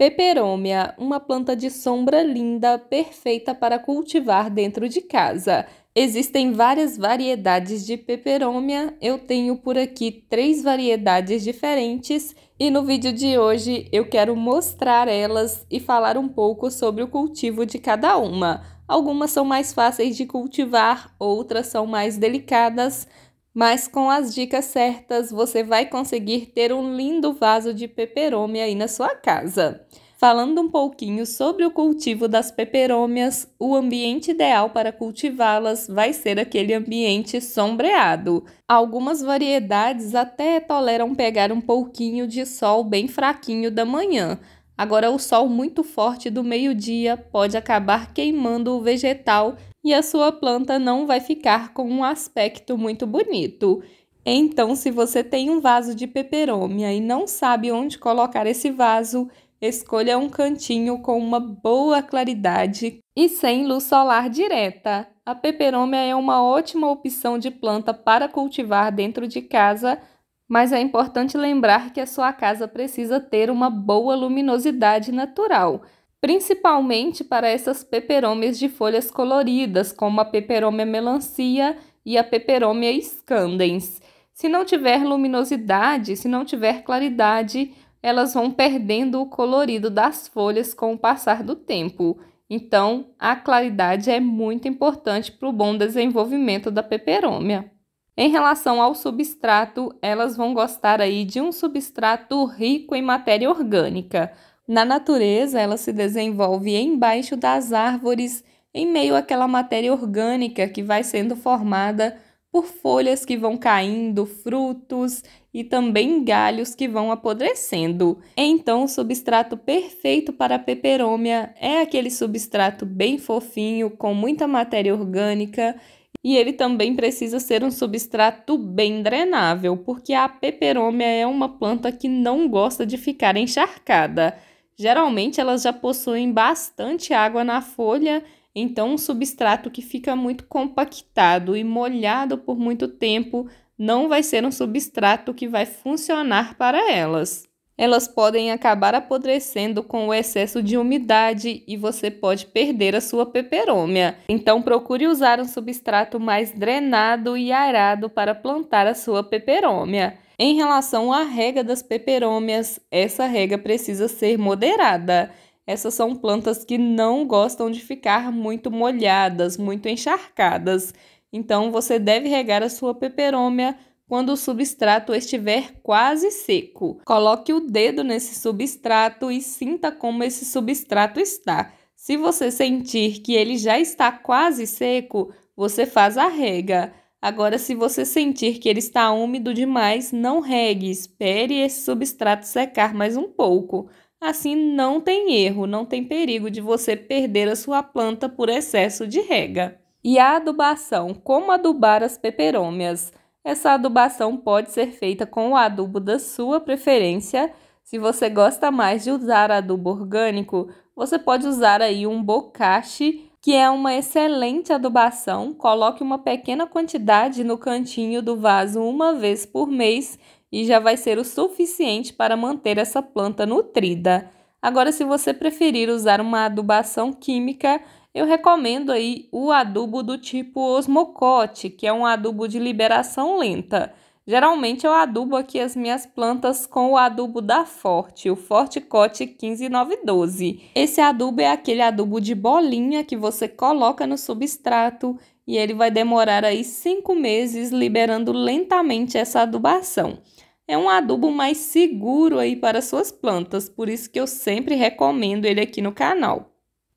Peperômia, uma planta de sombra linda, perfeita para cultivar dentro de casa. Existem várias variedades de peperômia, eu tenho por aqui três variedades diferentes e no vídeo de hoje eu quero mostrar elas e falar um pouco sobre o cultivo de cada uma. Algumas são mais fáceis de cultivar, outras são mais delicadas, mas com as dicas certas, você vai conseguir ter um lindo vaso de peperômia aí na sua casa. Falando um pouquinho sobre o cultivo das peperômias, o ambiente ideal para cultivá-las vai ser aquele ambiente sombreado. Algumas variedades até toleram pegar um pouquinho de sol bem fraquinho da manhã. Agora, o sol muito forte do meio-dia pode acabar queimando o vegetal e a sua planta não vai ficar com um aspecto muito bonito. Então, se você tem um vaso de peperômia e não sabe onde colocar esse vaso, escolha um cantinho com uma boa claridade e sem luz solar direta. A peperômia é uma ótima opção de planta para cultivar dentro de casa, mas é importante lembrar que a sua casa precisa ter uma boa luminosidade natural principalmente para essas peperômias de folhas coloridas, como a peperômia melancia e a peperômia scandens. Se não tiver luminosidade, se não tiver claridade, elas vão perdendo o colorido das folhas com o passar do tempo. Então, a claridade é muito importante para o bom desenvolvimento da peperômia. Em relação ao substrato, elas vão gostar aí de um substrato rico em matéria orgânica, na natureza, ela se desenvolve embaixo das árvores, em meio àquela matéria orgânica que vai sendo formada por folhas que vão caindo, frutos e também galhos que vão apodrecendo. Então, o substrato perfeito para a peperômia é aquele substrato bem fofinho, com muita matéria orgânica, e ele também precisa ser um substrato bem drenável, porque a peperômia é uma planta que não gosta de ficar encharcada. Geralmente elas já possuem bastante água na folha, então um substrato que fica muito compactado e molhado por muito tempo não vai ser um substrato que vai funcionar para elas elas podem acabar apodrecendo com o excesso de umidade e você pode perder a sua peperômia. Então procure usar um substrato mais drenado e arado para plantar a sua peperômia. Em relação à rega das peperômias, essa rega precisa ser moderada. Essas são plantas que não gostam de ficar muito molhadas, muito encharcadas. Então você deve regar a sua peperômia quando o substrato estiver quase seco. Coloque o dedo nesse substrato e sinta como esse substrato está. Se você sentir que ele já está quase seco, você faz a rega. Agora, se você sentir que ele está úmido demais, não regue, espere esse substrato secar mais um pouco. Assim, não tem erro, não tem perigo de você perder a sua planta por excesso de rega. E a adubação: como adubar as peperômias? Essa adubação pode ser feita com o adubo da sua preferência. Se você gosta mais de usar adubo orgânico, você pode usar aí um bocache, que é uma excelente adubação. Coloque uma pequena quantidade no cantinho do vaso uma vez por mês e já vai ser o suficiente para manter essa planta nutrida. Agora, se você preferir usar uma adubação química, eu recomendo aí o adubo do tipo osmocote, que é um adubo de liberação lenta. Geralmente eu adubo aqui as minhas plantas com o adubo da Forte, o Forte Cote 15912. Esse adubo é aquele adubo de bolinha que você coloca no substrato e ele vai demorar aí 5 meses liberando lentamente essa adubação. É um adubo mais seguro aí para suas plantas, por isso que eu sempre recomendo ele aqui no canal.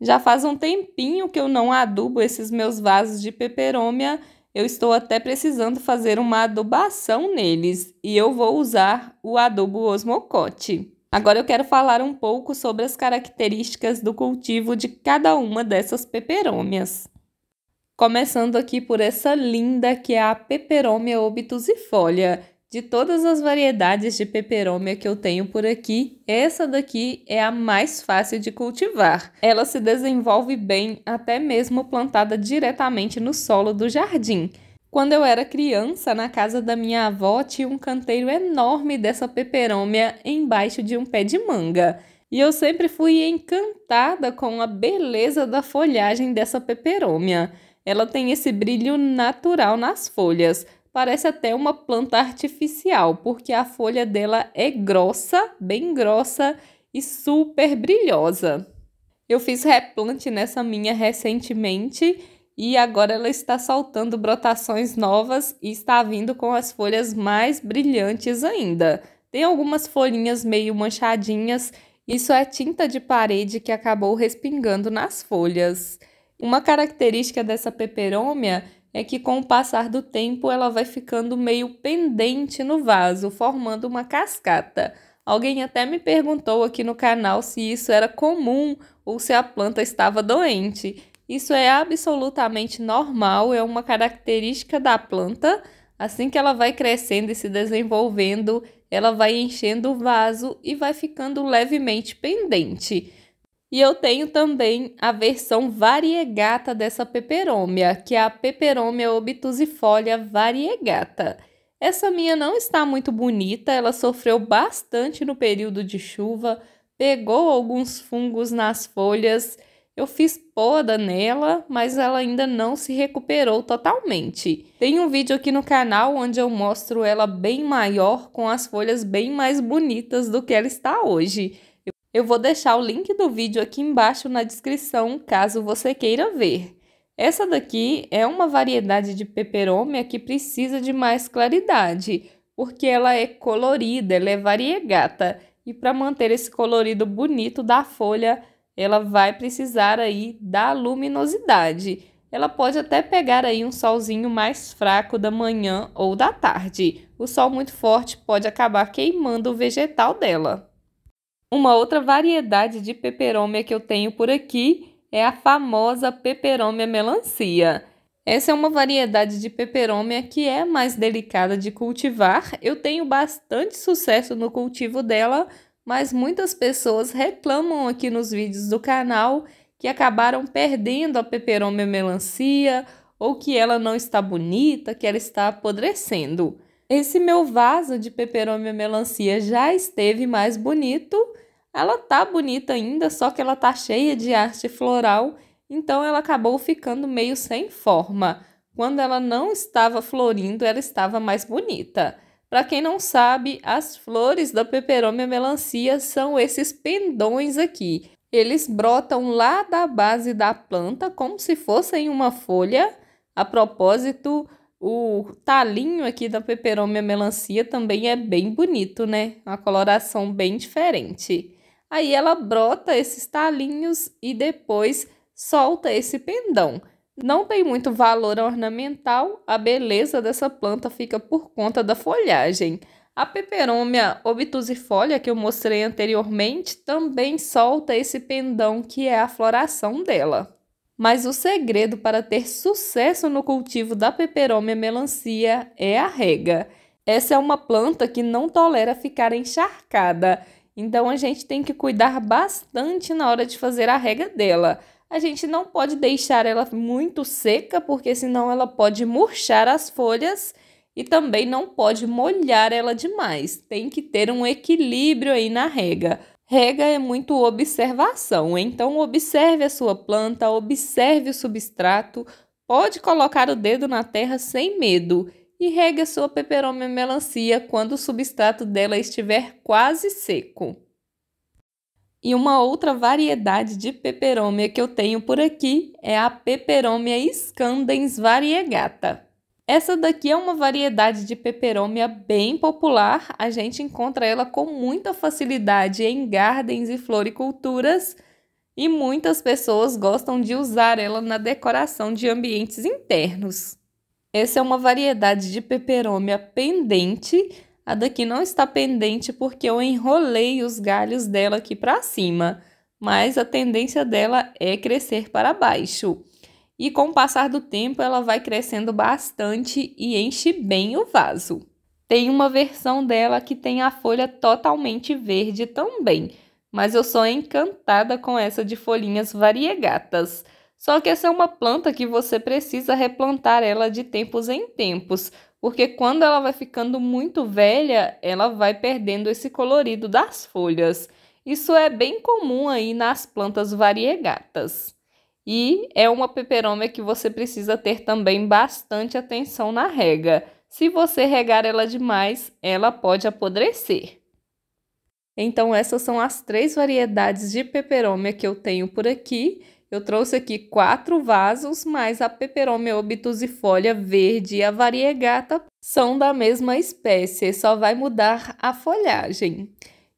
Já faz um tempinho que eu não adubo esses meus vasos de peperômia. Eu estou até precisando fazer uma adubação neles e eu vou usar o adubo Osmocote. Agora eu quero falar um pouco sobre as características do cultivo de cada uma dessas peperômias. Começando aqui por essa linda que é a Peperomia obtusifolia. De todas as variedades de peperômia que eu tenho por aqui, essa daqui é a mais fácil de cultivar. Ela se desenvolve bem até mesmo plantada diretamente no solo do jardim. Quando eu era criança, na casa da minha avó tinha um canteiro enorme dessa peperômia embaixo de um pé de manga. E eu sempre fui encantada com a beleza da folhagem dessa peperômia. Ela tem esse brilho natural nas folhas, Parece até uma planta artificial, porque a folha dela é grossa, bem grossa e super brilhosa. Eu fiz replante nessa minha recentemente e agora ela está soltando brotações novas e está vindo com as folhas mais brilhantes ainda. Tem algumas folhinhas meio manchadinhas, isso é tinta de parede que acabou respingando nas folhas. Uma característica dessa peperômia é que com o passar do tempo ela vai ficando meio pendente no vaso, formando uma cascata. Alguém até me perguntou aqui no canal se isso era comum ou se a planta estava doente. Isso é absolutamente normal, é uma característica da planta. Assim que ela vai crescendo e se desenvolvendo, ela vai enchendo o vaso e vai ficando levemente pendente. E eu tenho também a versão variegata dessa peperômia, que é a peperômia obtusifolia variegata. Essa minha não está muito bonita, ela sofreu bastante no período de chuva, pegou alguns fungos nas folhas. Eu fiz poda nela, mas ela ainda não se recuperou totalmente. Tem um vídeo aqui no canal onde eu mostro ela bem maior, com as folhas bem mais bonitas do que ela está hoje. Eu vou deixar o link do vídeo aqui embaixo na descrição, caso você queira ver. Essa daqui é uma variedade de peperômia que precisa de mais claridade, porque ela é colorida, ela é variegata. E para manter esse colorido bonito da folha, ela vai precisar aí da luminosidade. Ela pode até pegar aí um solzinho mais fraco da manhã ou da tarde. O sol muito forte pode acabar queimando o vegetal dela. Uma outra variedade de peperômia que eu tenho por aqui é a famosa peperômia melancia. Essa é uma variedade de peperômia que é mais delicada de cultivar. Eu tenho bastante sucesso no cultivo dela, mas muitas pessoas reclamam aqui nos vídeos do canal que acabaram perdendo a peperômia melancia ou que ela não está bonita, que ela está apodrecendo. Esse meu vaso de peperômia melancia já esteve mais bonito. Ela tá bonita ainda, só que ela tá cheia de arte floral, então ela acabou ficando meio sem forma. Quando ela não estava florindo, ela estava mais bonita. Para quem não sabe, as flores da peperomia melancia são esses pendões aqui. Eles brotam lá da base da planta como se fossem uma folha. A propósito, o talinho aqui da peperomia melancia também é bem bonito, né? Uma coloração bem diferente. Aí ela brota esses talinhos e depois solta esse pendão. Não tem muito valor ornamental, a beleza dessa planta fica por conta da folhagem. A peperômia obtusifolia que eu mostrei anteriormente também solta esse pendão que é a floração dela. Mas o segredo para ter sucesso no cultivo da peperomia melancia é a rega. Essa é uma planta que não tolera ficar encharcada, então a gente tem que cuidar bastante na hora de fazer a rega dela. A gente não pode deixar ela muito seca, porque senão ela pode murchar as folhas e também não pode molhar ela demais. Tem que ter um equilíbrio aí na rega. Rega é muito observação, então observe a sua planta, observe o substrato, pode colocar o dedo na terra sem medo e rega sua peperomia melancia quando o substrato dela estiver quase seco. E uma outra variedade de peperomia que eu tenho por aqui é a Peperomia scandens variegata. Essa daqui é uma variedade de peperômia bem popular, a gente encontra ela com muita facilidade em gardens e floriculturas e muitas pessoas gostam de usar ela na decoração de ambientes internos. Essa é uma variedade de peperômia pendente, a daqui não está pendente porque eu enrolei os galhos dela aqui para cima, mas a tendência dela é crescer para baixo e com o passar do tempo ela vai crescendo bastante e enche bem o vaso. Tem uma versão dela que tem a folha totalmente verde também, mas eu sou encantada com essa de folhinhas variegatas. Só que essa é uma planta que você precisa replantar ela de tempos em tempos, porque quando ela vai ficando muito velha, ela vai perdendo esse colorido das folhas. Isso é bem comum aí nas plantas variegatas. E é uma peperômia que você precisa ter também bastante atenção na rega. Se você regar ela demais, ela pode apodrecer. Então essas são as três variedades de peperômia que eu tenho por aqui. Eu trouxe aqui quatro vasos, mas a peperômia obtusifolia verde e a variegata são da mesma espécie, só vai mudar a folhagem.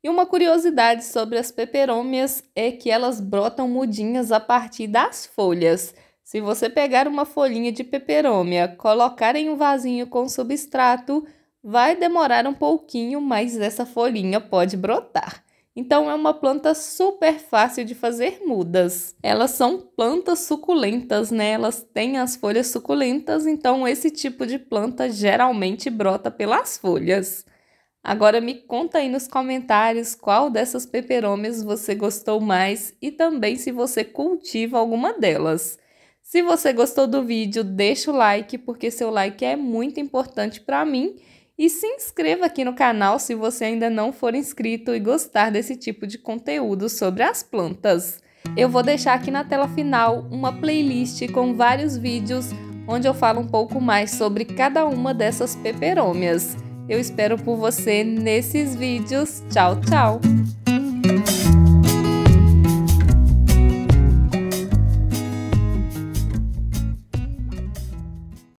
E uma curiosidade sobre as peperômias é que elas brotam mudinhas a partir das folhas. Se você pegar uma folhinha de peperômia, colocar em um vasinho com substrato, vai demorar um pouquinho, mas essa folhinha pode brotar. Então é uma planta super fácil de fazer mudas. Elas são plantas suculentas, né? Elas têm as folhas suculentas, então esse tipo de planta geralmente brota pelas folhas. Agora me conta aí nos comentários qual dessas peperômias você gostou mais e também se você cultiva alguma delas. Se você gostou do vídeo, deixa o like, porque seu like é muito importante para mim. E se inscreva aqui no canal se você ainda não for inscrito e gostar desse tipo de conteúdo sobre as plantas. Eu vou deixar aqui na tela final uma playlist com vários vídeos onde eu falo um pouco mais sobre cada uma dessas peperômias. Eu espero por você nesses vídeos. Tchau, tchau!